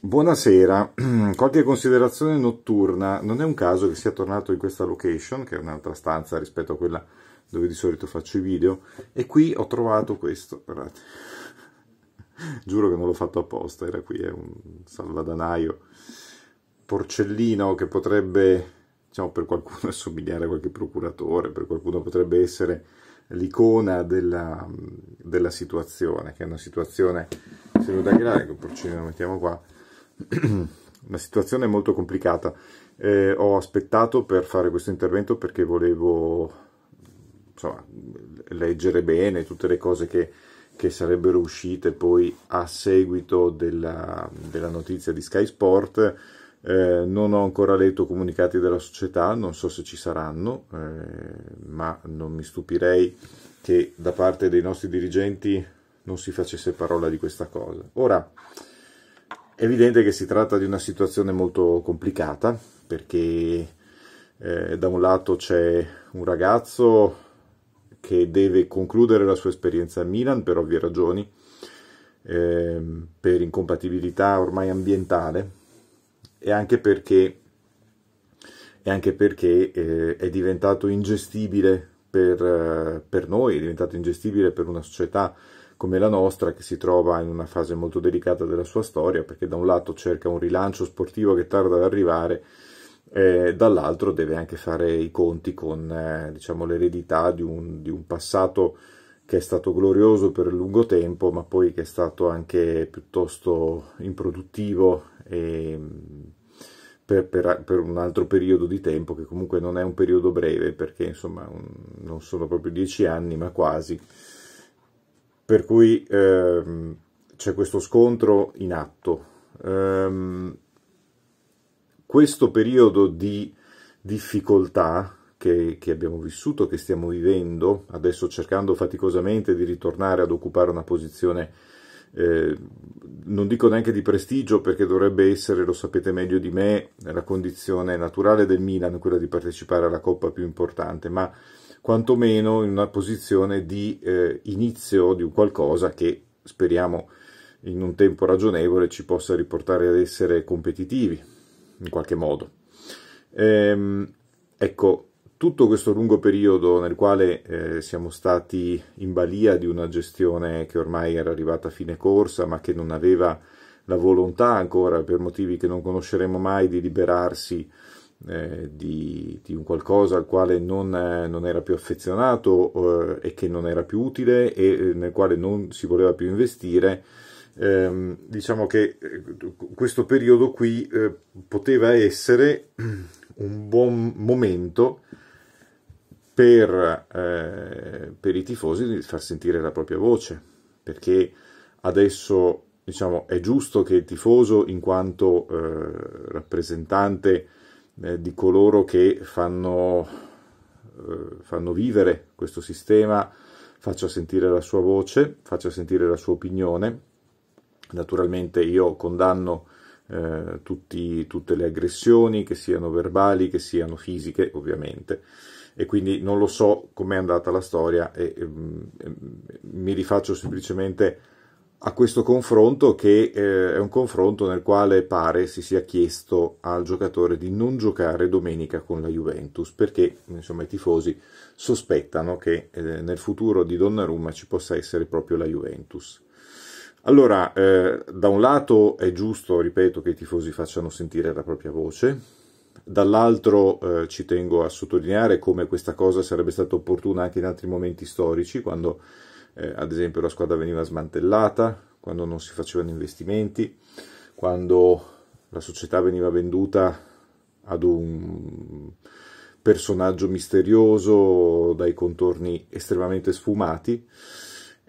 Buonasera, qualche considerazione notturna. Non è un caso che sia tornato in questa location, che è un'altra stanza rispetto a quella dove di solito faccio i video, e qui ho trovato questo, guardate. Giuro che non l'ho fatto apposta, era qui, è un salvadanaio porcellino che potrebbe, diciamo, per qualcuno assomigliare a qualche procuratore, per qualcuno potrebbe essere l'icona della, della, situazione, che è una situazione, se lo dai là, il ecco, porcellino lo mettiamo qua, una situazione molto complicata. Eh, ho aspettato per fare questo intervento perché volevo insomma, leggere bene tutte le cose che, che sarebbero uscite poi a seguito della, della notizia di Sky Sport. Eh, non ho ancora letto comunicati della società, non so se ci saranno, eh, ma non mi stupirei che da parte dei nostri dirigenti non si facesse parola di questa cosa. Ora, è evidente che si tratta di una situazione molto complicata perché eh, da un lato c'è un ragazzo che deve concludere la sua esperienza a Milan per ovvie ragioni, eh, per incompatibilità ormai ambientale e anche perché, e anche perché eh, è diventato ingestibile per, eh, per noi, è diventato ingestibile per una società come la nostra che si trova in una fase molto delicata della sua storia perché da un lato cerca un rilancio sportivo che tarda ad arrivare eh, dall'altro deve anche fare i conti con eh, diciamo, l'eredità di un, di un, passato che è stato glorioso per lungo tempo ma poi che è stato anche piuttosto improduttivo e, per, per, per, un altro periodo di tempo che comunque non è un periodo breve perché insomma un, non sono proprio dieci anni ma quasi per cui ehm, c'è questo scontro in atto. Ehm, questo periodo di difficoltà che, che, abbiamo vissuto, che stiamo vivendo, adesso cercando faticosamente di ritornare ad occupare una posizione, eh, non dico neanche di prestigio, perché dovrebbe essere, lo sapete meglio di me, la condizione naturale del Milan, quella di partecipare alla coppa più importante, ma quantomeno in una posizione di eh, inizio di un qualcosa che speriamo in un tempo ragionevole ci possa riportare ad essere competitivi in qualche modo. Ehm, ecco, tutto questo lungo periodo nel quale eh, siamo stati in balia di una gestione che ormai era arrivata a fine corsa, ma che non aveva la volontà ancora, per motivi che non conosceremo mai, di liberarsi eh, di, di, un qualcosa al quale non, eh, non era più affezionato eh, e che non era più utile e eh, nel quale non si voleva più investire, ehm, diciamo che eh, questo periodo qui eh, poteva essere un buon momento per, per i tifosi di far sentire la propria voce, perché adesso diciamo, è giusto che il tifoso, in quanto rappresentante eh, di coloro che fanno, eh, fanno vivere questo sistema, faccia sentire la sua voce, faccia sentire la sua opinione. Naturalmente io condanno eh, tutti, tutte le aggressioni, che siano verbali, che siano fisiche, ovviamente. E quindi non lo so com'è andata la storia e, e, ehm, e ehm, mi rifaccio semplicemente a questo confronto che eh, è un confronto nel quale pare si sia chiesto al giocatore di non giocare domenica con la Juventus perché insomma, i tifosi sospettano che eh, nel futuro di Donnarumma ci possa essere proprio la Juventus. Allora, eh, da un lato è giusto, ripeto, che i tifosi facciano sentire la propria voce, dall'altro eh, ci tengo a sottolineare come questa cosa sarebbe stata opportuna anche in altri momenti storici, quando eh, ad esempio la squadra veniva smantellata quando non si facevano investimenti, quando la società veniva venduta ad un personaggio misterioso dai contorni estremamente sfumati.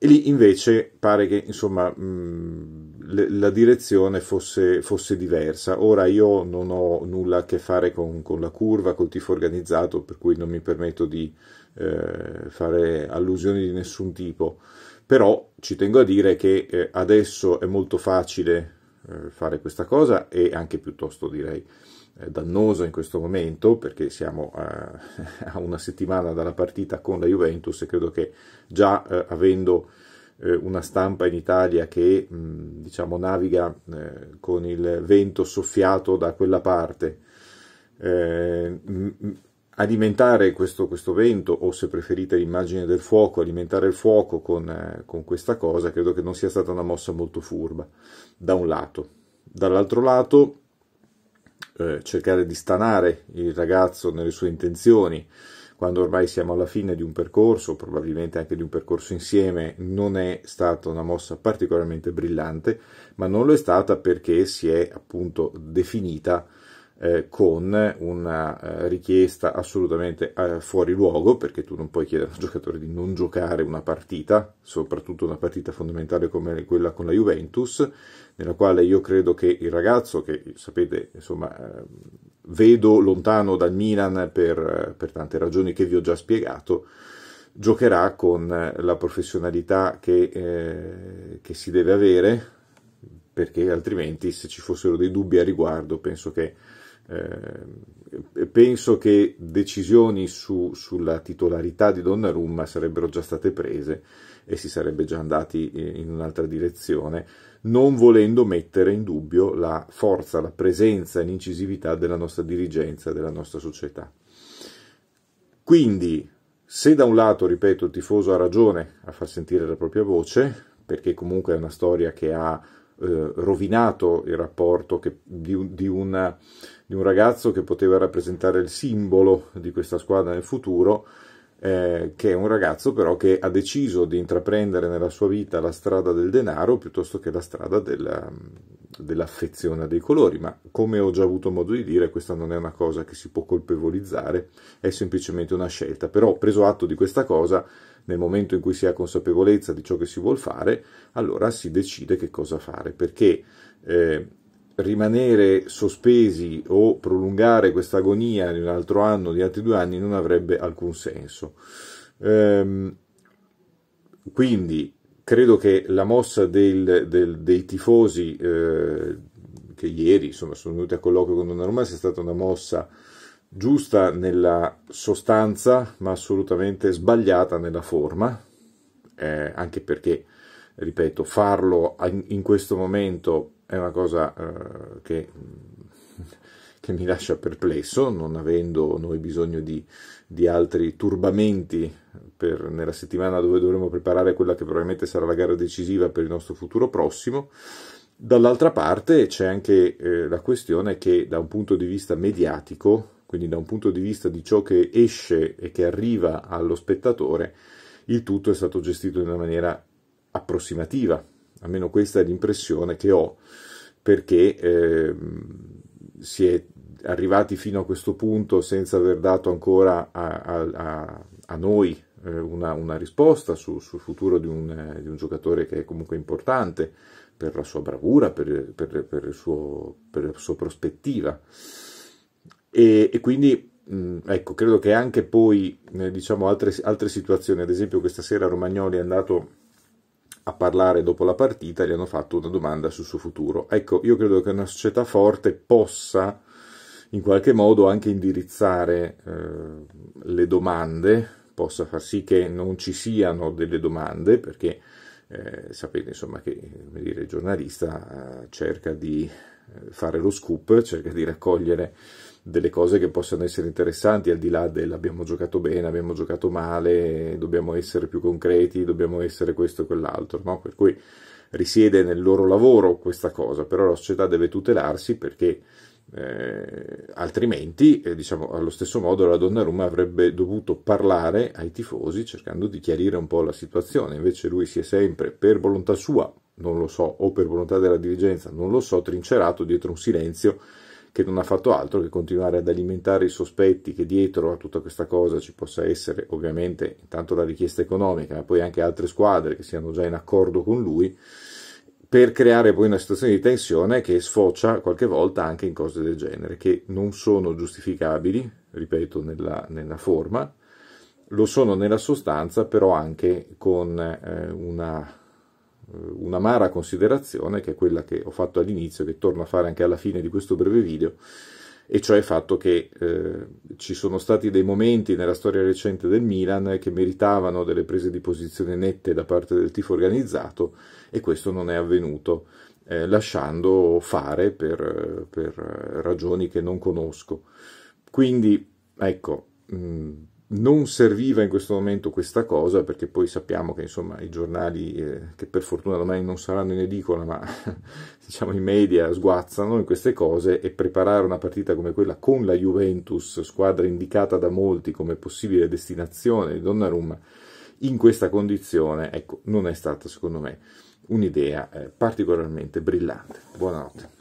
E lì invece pare che insomma, mh, la direzione fosse, fosse, diversa. Ora io non ho nulla a che fare con, con, la curva, col tifo organizzato, per cui non mi permetto di eh, fare allusioni di nessun tipo. Però ci tengo a dire che eh, adesso è molto facile eh, fare questa cosa e anche piuttosto direi dannosa in questo momento perché siamo eh, a, una settimana dalla partita con la Juventus e credo che già eh, avendo eh, una stampa in Italia che mh, diciamo naviga eh, con il vento soffiato da quella parte mh, eh, alimentare questo, questo, vento o se preferite l'immagine del fuoco, alimentare il fuoco con, eh, con questa cosa credo che non sia stata una mossa molto furba da un lato dall'altro lato eh, cercare di stanare il ragazzo nelle sue intenzioni, quando ormai siamo alla fine di un percorso, probabilmente anche di un percorso insieme, non è stata una mossa particolarmente brillante, ma non lo è stata perché si è appunto definita eh, con una eh, richiesta assolutamente eh, fuori luogo, perché tu non puoi chiedere a un giocatore di non giocare una partita, soprattutto una partita fondamentale come quella con la Juventus, nella quale io credo che il ragazzo, che sapete, insomma, eh, vedo lontano dal Milan per, per tante ragioni che vi ho già spiegato, giocherà con la professionalità che, eh, che, si deve avere, perché altrimenti se ci fossero dei dubbi a riguardo penso che eh, penso che decisioni su, sulla titolarità di Donnarumma sarebbero già state prese e si sarebbe già andati eh, in un'altra direzione, non volendo mettere in dubbio la forza, la presenza e l'incisività della nostra dirigenza, della nostra società. Quindi, se da un lato, ripeto, il tifoso ha ragione a far sentire la propria voce, perché comunque è una storia che ha eh, rovinato il rapporto che, di, di una di un ragazzo che poteva rappresentare il simbolo di questa squadra nel futuro, eh, che è un ragazzo però che ha deciso di intraprendere nella sua vita la strada del denaro piuttosto che la strada della, mm, dell'affezione dei colori, ma come ho già avuto modo di dire, questa non è una cosa che si può colpevolizzare, è semplicemente una scelta. Però preso atto di questa cosa, nel momento in cui si ha consapevolezza di ciò che si vuol fare, allora si decide che cosa fare, perché eh, rimanere sospesi o prolungare questa agonia di un altro anno, di altri due anni, non avrebbe alcun senso. Ehm, quindi credo che la mossa del, del, dei tifosi eh, che ieri insomma, sono venuti a colloquio con Donnarumma sia stata una mossa giusta nella sostanza, ma assolutamente sbagliata nella forma, eh, anche perché, ripeto, farlo in questo momento è una cosa eh, che, che, mi lascia perplesso, non avendo noi bisogno di, di altri turbamenti per, nella settimana dove dovremo preparare quella che probabilmente sarà la gara decisiva per il nostro futuro prossimo. Dall'altra parte c'è anche eh, la questione che da un punto di vista mediatico, quindi da un punto di vista di ciò che esce e che arriva allo spettatore, il tutto è stato gestito in una maniera approssimativa, almeno questa è l'impressione che ho, perché eh, si è arrivati fino a questo punto senza aver dato ancora a, a, a noi eh, una, una, risposta su, sul futuro di un, eh, di un, giocatore che è comunque importante per la sua bravura, per, per, per, suo, per la sua prospettiva. E, e quindi mh, mm, ecco, credo che anche poi eh, diciamo altre, altre, situazioni, ad esempio questa sera Romagnoli è andato a parlare dopo la partita gli hanno fatto una domanda sul suo futuro. Ecco, io credo che una società forte possa in qualche modo anche indirizzare eh, le domande, possa far sì che non ci siano delle domande, perché eh, sapete insomma che dire, il giornalista eh, cerca di eh, fare lo scoop, cerca di raccogliere delle cose che possano essere interessanti, al di là dell'abbiamo giocato bene, abbiamo giocato male, dobbiamo essere più concreti, dobbiamo essere questo e quell'altro, no? Per cui risiede nel loro lavoro questa cosa, però la società deve tutelarsi perché eh, altrimenti, eh, diciamo, allo stesso modo la donna Donnarumma avrebbe dovuto parlare ai tifosi cercando di chiarire un po' la situazione, invece lui si è sempre, per volontà sua, non lo so, o per volontà della dirigenza, non lo so, trincerato dietro un silenzio che non ha fatto altro che continuare ad alimentare i sospetti che dietro a tutta questa cosa ci possa essere ovviamente intanto la richiesta economica, ma poi anche altre squadre che siano già in accordo con lui, per creare poi una situazione di tensione che sfocia qualche volta anche in cose del genere, che non sono giustificabili, ripeto, nella, nella forma, lo sono nella sostanza, però anche con eh, una eh, un'amara considerazione che è quella che ho fatto all'inizio, che torno a fare anche alla fine di questo breve video, e cioè il fatto che eh, ci sono stati dei momenti nella storia recente del Milan che meritavano delle prese di posizione nette da parte del tifo organizzato e questo non è avvenuto, eh, lasciando fare per, per, ragioni che non conosco. Quindi, ecco, mh, mm, non serviva in questo momento questa cosa, perché poi sappiamo che insomma, i giornali, eh, che per fortuna domani non saranno in edicola, ma diciamo, i media sguazzano in queste cose e preparare una partita come quella con la Juventus, squadra indicata da molti come possibile destinazione di Donnarumma, in questa condizione, ecco, non è stata secondo me un'idea eh, particolarmente brillante. Buonanotte.